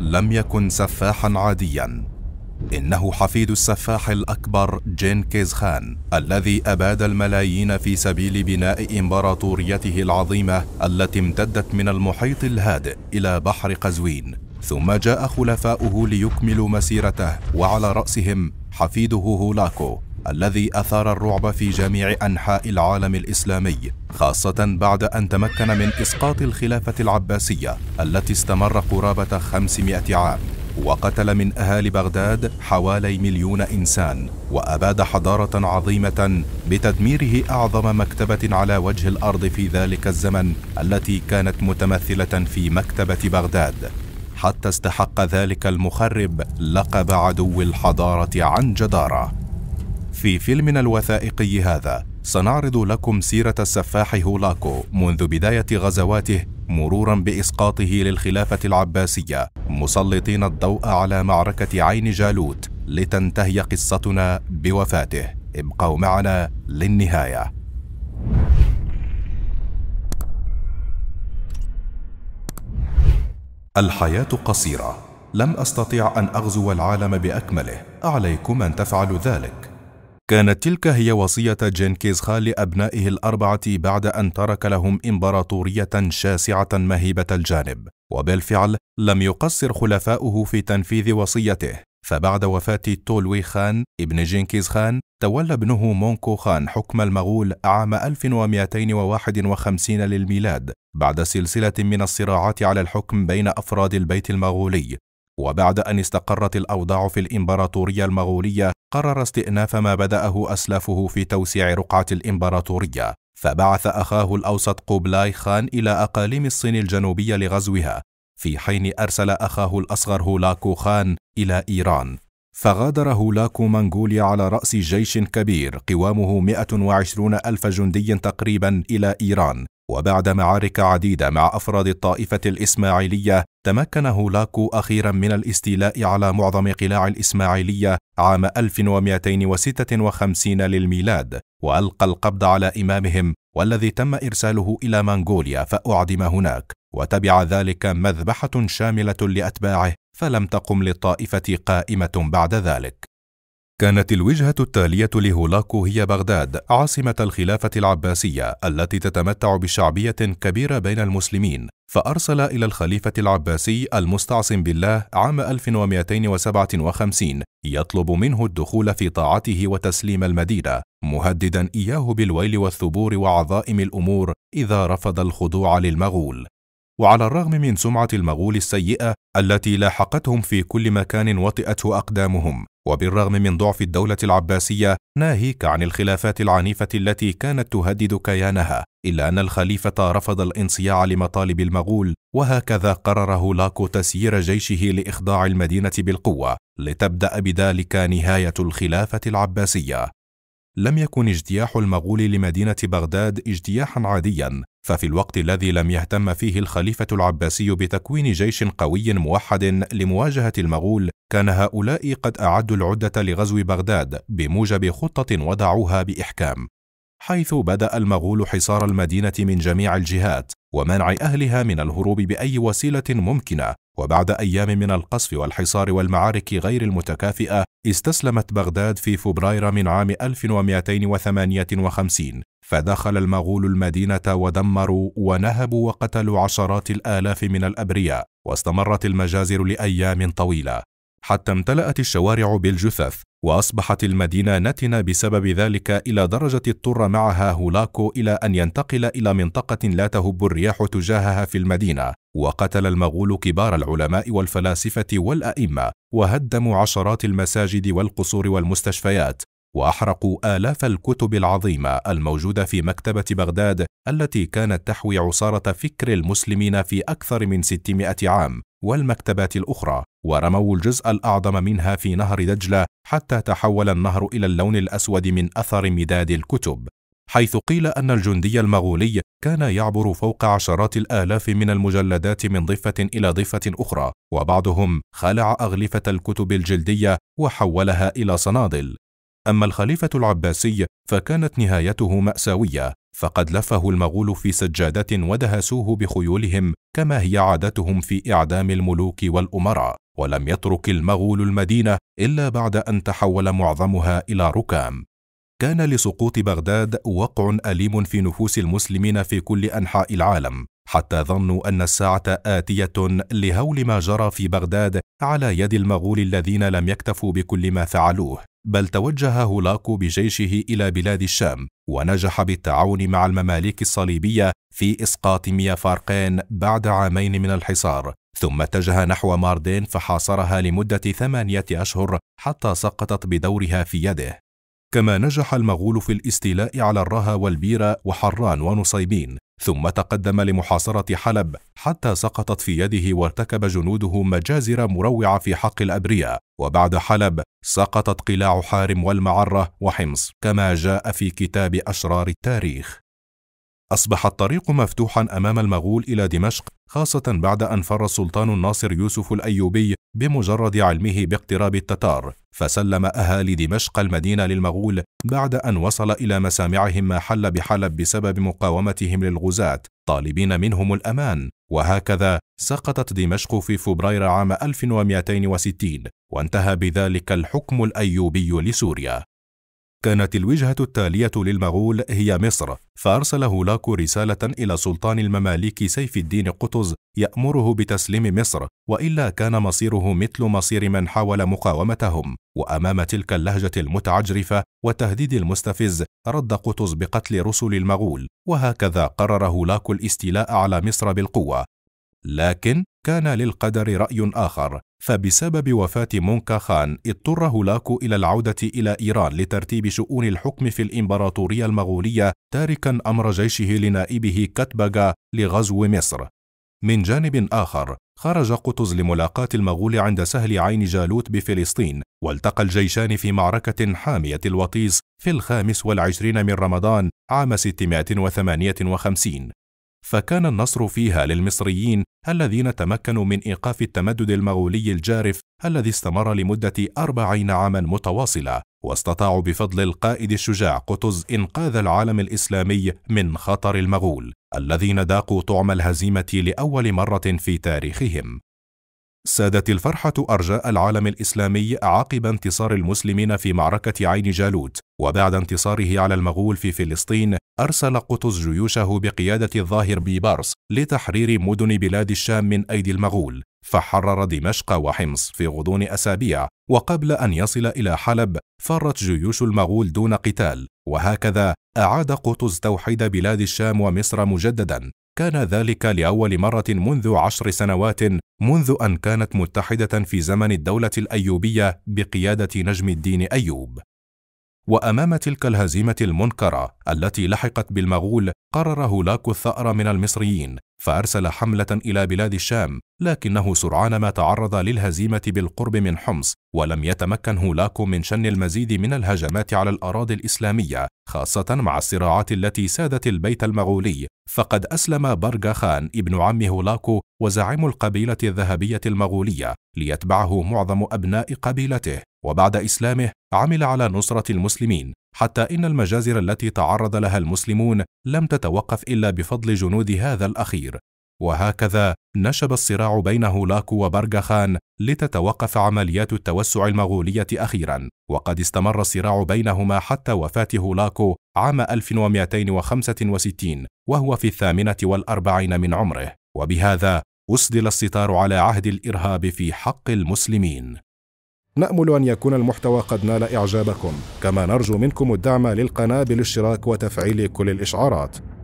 لم يكن سفاحا عاديا إنه حفيد السفاح الأكبر كيز خان الذي أباد الملايين في سبيل بناء إمبراطوريته العظيمة التي امتدت من المحيط الهادئ إلى بحر قزوين ثم جاء خلفاؤه ليكملوا مسيرته وعلى رأسهم حفيده هولاكو الذي أثار الرعب في جميع أنحاء العالم الإسلامي خاصة بعد أن تمكن من إسقاط الخلافة العباسية التي استمر قرابة 500 عام وقتل من أهالي بغداد حوالي مليون إنسان وأباد حضارة عظيمة بتدميره أعظم مكتبة على وجه الأرض في ذلك الزمن التي كانت متمثلة في مكتبة بغداد حتى استحق ذلك المخرب لقب عدو الحضارة عن جدارة في فيلمنا الوثائقي هذا سنعرض لكم سيرة السفاح هولاكو منذ بداية غزواته مرورا بإسقاطه للخلافة العباسية مسلطين الضوء على معركة عين جالوت لتنتهي قصتنا بوفاته ابقوا معنا للنهايه الحياة قصيرة، لم أستطيع أن أغزو العالم بأكمله، عليكم أن تفعلوا ذلك. كانت تلك هي وصية جنكيز خان لأبنائه الأربعة بعد أن ترك لهم إمبراطورية شاسعة مهيبة الجانب، وبالفعل لم يقصر خلفاؤه في تنفيذ وصيته، فبعد وفاة تولوي خان ابن جنكيز خان تولى ابنه مونكو خان حكم المغول عام 1251 للميلاد بعد سلسلة من الصراعات على الحكم بين أفراد البيت المغولي وبعد أن استقرت الأوضاع في الإمبراطورية المغولية قرر استئناف ما بدأه أسلافه في توسيع رقعة الإمبراطورية فبعث أخاه الأوسط قوبلاي خان إلى أقاليم الصين الجنوبية لغزوها في حين أرسل أخاه الأصغر هولاكو خان إلى إيران فغادر هولاكو منغوليا على رأس جيش كبير قوامه 120 ألف جندي تقريبا إلى إيران وبعد معارك عديدة مع أفراد الطائفة الإسماعيلية تمكن هولاكو أخيرا من الاستيلاء على معظم قلاع الإسماعيلية عام 1256 للميلاد وألقى القبض على إمامهم والذي تم إرساله إلى منغوليا فأعدم هناك وتبع ذلك مذبحة شاملة لأتباعه فلم تقم للطائفة قائمة بعد ذلك كانت الوجهة التالية لهولاكو هي بغداد عاصمة الخلافة العباسية التي تتمتع بشعبية كبيرة بين المسلمين فأرسل إلى الخليفة العباسي المستعصم بالله عام 1257 يطلب منه الدخول في طاعته وتسليم المدينة مهددا إياه بالويل والثبور وعظائم الأمور إذا رفض الخضوع للمغول وعلى الرغم من سمعة المغول السيئة التي لاحقتهم في كل مكان وطئته أقدامهم وبالرغم من ضعف الدولة العباسية ناهيك عن الخلافات العنيفة التي كانت تهدد كيانها، إلا أن الخليفة رفض الانصياع لمطالب المغول، وهكذا قرر هولاكو تسيير جيشه لإخضاع المدينة بالقوة، لتبدأ بذلك نهاية الخلافة العباسية. لم يكن اجتياح المغول لمدينة بغداد اجتياحا عاديا، ففي الوقت الذي لم يهتم فيه الخليفة العباسي بتكوين جيش قوي موحد لمواجهة المغول، كان هؤلاء قد أعدوا العدة لغزو بغداد بموجب خطة وضعوها بإحكام، حيث بدأ المغول حصار المدينة من جميع الجهات، ومنع أهلها من الهروب بأي وسيلة ممكنة، وبعد أيام من القصف والحصار والمعارك غير المتكافئة استسلمت بغداد في فبراير من عام 1258 فدخل المغول المدينة ودمروا ونهبوا وقتلوا عشرات الآلاف من الأبرياء واستمرت المجازر لأيام طويلة حتى امتلأت الشوارع بالجثث وأصبحت المدينة نتنة بسبب ذلك إلى درجة اضطر معها هولاكو إلى أن ينتقل إلى منطقة لا تهب الرياح تجاهها في المدينة وقتل المغول كبار العلماء والفلاسفة والأئمة وهدموا عشرات المساجد والقصور والمستشفيات واحرقوا الاف الكتب العظيمه الموجوده في مكتبه بغداد التي كانت تحوي عصاره فكر المسلمين في اكثر من 600 عام والمكتبات الاخرى ورموا الجزء الاعظم منها في نهر دجله حتى تحول النهر الى اللون الاسود من اثر مداد الكتب حيث قيل ان الجندي المغولي كان يعبر فوق عشرات الالاف من المجلدات من ضفه الى ضفه اخرى وبعضهم خلع اغلفه الكتب الجلديه وحولها الى صنادل أما الخليفة العباسي فكانت نهايته مأساوية، فقد لفه المغول في سجادة ودهسوه بخيولهم كما هي عادتهم في إعدام الملوك والأمراء، ولم يترك المغول المدينة إلا بعد أن تحول معظمها إلى ركام. كان لسقوط بغداد وقع أليم في نفوس المسلمين في كل أنحاء العالم، حتى ظنوا ان الساعه اتيه لهول ما جرى في بغداد على يد المغول الذين لم يكتفوا بكل ما فعلوه بل توجه هولاكو بجيشه الى بلاد الشام ونجح بالتعاون مع المماليك الصليبيه في اسقاط ميافارقين بعد عامين من الحصار ثم اتجه نحو ماردين فحاصرها لمده ثمانيه اشهر حتى سقطت بدورها في يده كما نجح المغول في الاستيلاء على الرها والبيرة وحران ونصيبين ثم تقدم لمحاصرة حلب حتى سقطت في يده وارتكب جنوده مجازر مروعة في حق الأبرياء وبعد حلب سقطت قلاع حارم والمعرة وحمص كما جاء في كتاب أشرار التاريخ أصبح الطريق مفتوحا أمام المغول إلى دمشق خاصة بعد أن فر السلطان الناصر يوسف الأيوبي بمجرد علمه باقتراب التتار فسلم أهالي دمشق المدينة للمغول بعد أن وصل إلى مسامعهم ما حل بحلب بسبب مقاومتهم للغزاة طالبين منهم الأمان وهكذا سقطت دمشق في فبراير عام 1260 وانتهى بذلك الحكم الأيوبي لسوريا كانت الوجهة التالية للمغول هي مصر، فأرسل هولاكو رسالة إلى سلطان المماليك سيف الدين قطز يأمره بتسليم مصر، وإلا كان مصيره مثل مصير من حاول مقاومتهم، وأمام تلك اللهجة المتعجرفة والتهديد المستفز، رد قطز بقتل رسل المغول، وهكذا قرر هولاكو الاستيلاء على مصر بالقوة، لكن كان للقدر رأي آخر، فبسبب وفاة مونكا خان اضطر هولاكو إلى العودة إلى إيران لترتيب شؤون الحكم في الإمبراطورية المغولية تاركا أمر جيشه لنائبه كتبغا لغزو مصر. من جانب آخر، خرج قطز لملاقاة المغول عند سهل عين جالوت بفلسطين، والتقى الجيشان في معركة حامية الوطيس في الخامس والعشرين من رمضان عام 658 فكان النصر فيها للمصريين الذين تمكنوا من إيقاف التمدد المغولي الجارف الذي استمر لمدة أربعين عاما متواصلة واستطاعوا بفضل القائد الشجاع قطز إنقاذ العالم الإسلامي من خطر المغول الذين ذاقوا طعم الهزيمة لأول مرة في تاريخهم سادت الفرحة أرجاء العالم الإسلامي عقب انتصار المسلمين في معركة عين جالوت، وبعد انتصاره على المغول في فلسطين، أرسل قطز جيوشه بقيادة الظاهر بيبارس لتحرير مدن بلاد الشام من أيدي المغول، فحرر دمشق وحمص في غضون أسابيع، وقبل أن يصل إلى حلب، فرت جيوش المغول دون قتال، وهكذا أعاد قطز توحيد بلاد الشام ومصر مجدداً، كان ذلك لأول مرة منذ عشر سنوات منذ أن كانت متحدة في زمن الدولة الأيوبية بقيادة نجم الدين أيوب. وأمام تلك الهزيمة المنكرة التي لحقت بالمغول، قرر هولاكو الثأر من المصريين، فأرسل حملة إلى بلاد الشام، لكنه سرعان ما تعرض للهزيمة بالقرب من حمص، ولم يتمكن هولاكو من شن المزيد من الهجمات على الأراضي الإسلامية، خاصة مع الصراعات التي سادت البيت المغولي، فقد أسلم برغا خان ابن عم هولاكو وزعيم القبيلة الذهبية المغولية ليتبعه معظم أبناء قبيلته، وبعد إسلامه عمل على نصرة المسلمين، حتى إن المجازر التي تعرض لها المسلمون لم تتوقف إلا بفضل جنود هذا الأخير، وهكذا نشب الصراع بين هولاكو وبرغخان لتتوقف عمليات التوسع المغولية أخيرا وقد استمر الصراع بينهما حتى وفاة هولاكو عام 1265 وهو في الثامنة والأربعين من عمره وبهذا أسدل الستار على عهد الإرهاب في حق المسلمين نأمل أن يكون المحتوى قد نال إعجابكم كما نرجو منكم الدعم للقناة بالاشتراك وتفعيل كل الإشعارات